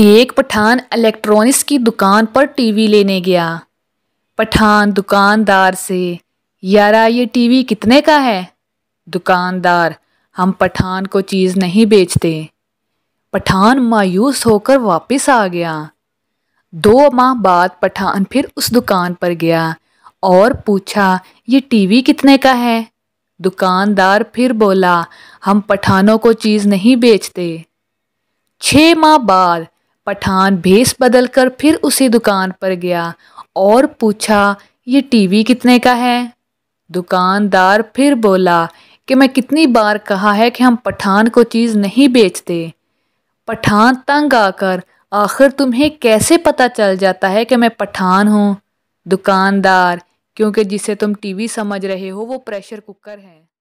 एक पठान इलेक्ट्रॉनिक्स की दुकान पर टीवी लेने गया पठान दुकानदार से यारा ये टीवी कितने का है दुकानदार हम पठान को चीज़ नहीं बेचते पठान मायूस होकर वापस आ गया दो माह बाद पठान फिर उस दुकान पर गया और पूछा ये टीवी कितने का है दुकानदार फिर बोला हम पठानों को चीज़ नहीं बेचते छः माह बाद पठान भेस बदल कर फिर उसी दुकान पर गया और पूछा ये टीवी कितने का है दुकानदार फिर बोला कि मैं कितनी बार कहा है कि हम पठान को चीज़ नहीं बेचते पठान तंग आकर आखिर तुम्हें कैसे पता चल जाता है कि मैं पठान हूँ दुकानदार क्योंकि जिसे तुम टीवी समझ रहे हो वो प्रेशर कुकर है